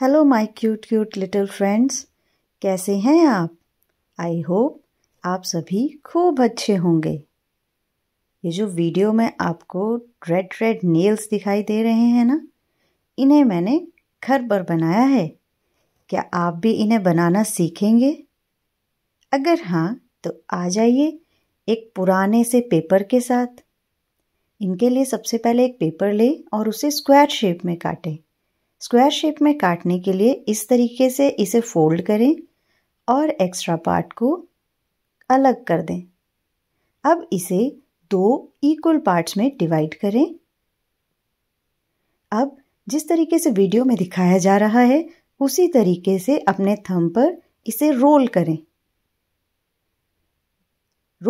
hello my cute cute little friends कैसे हैं आप आई होप आप सभी खूब अच्छे होंगे ये जो वीडियो में आपको रेड रेड नेल्स दिखाई दे रहे हैं ना इन्हें मैंने घर पर बनाया है क्या आप भी इन्हें बनाना सीखेंगे अगर हाँ तो आ जाइए एक पुराने से पेपर के साथ इनके लिए सबसे पहले एक पेपर लें और उसे स्क्वायर शेप में काटें स्क्वायर शेप में काटने के लिए इस तरीके से इसे फोल्ड करें और एक्स्ट्रा पार्ट को अलग कर दें अब इसे दो इक्वल पार्ट्स में डिवाइड करें अब जिस तरीके से वीडियो में दिखाया जा रहा है उसी तरीके से अपने थंब पर इसे रोल करें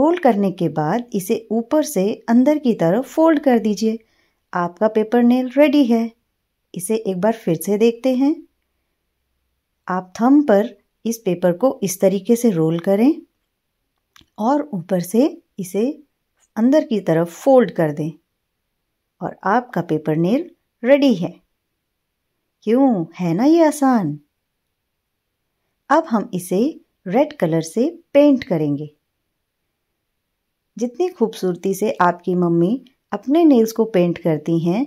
रोल करने के बाद इसे ऊपर से अंदर की तरफ फोल्ड कर दीजिए आपका पेपर नेल रेडी है इसे एक बार फिर से देखते हैं आप थम पर इस पेपर को इस तरीके से रोल करें और ऊपर से इसे अंदर की तरफ फोल्ड कर दें और आपका पेपर नेल रेडी है क्यों है ना ये आसान अब हम इसे रेड कलर से पेंट करेंगे जितनी खूबसूरती से आपकी मम्मी अपने नेल्स को पेंट करती हैं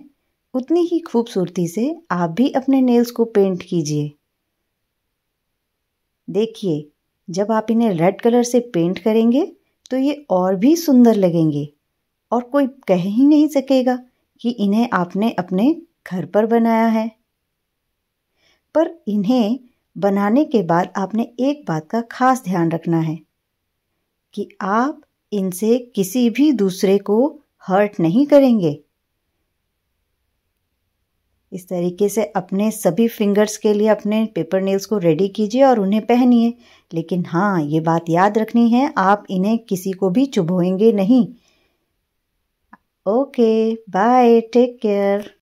उतनी ही खूबसूरती से आप भी अपने नेल्स को पेंट कीजिए देखिए जब आप इन्हें रेड कलर से पेंट करेंगे तो ये और भी सुंदर लगेंगे और कोई कह ही नहीं सकेगा कि इन्हें आपने अपने घर पर बनाया है पर इन्हें बनाने के बाद आपने एक बात का खास ध्यान रखना है कि आप इनसे किसी भी दूसरे को हर्ट नहीं करेंगे इस तरीके से अपने सभी फिंगर्स के लिए अपने पेपर नेल्स को रेडी कीजिए और उन्हें पहनिए लेकिन हाँ ये बात याद रखनी है आप इन्हें किसी को भी चुभोएंगे नहीं ओके बाय टेक केयर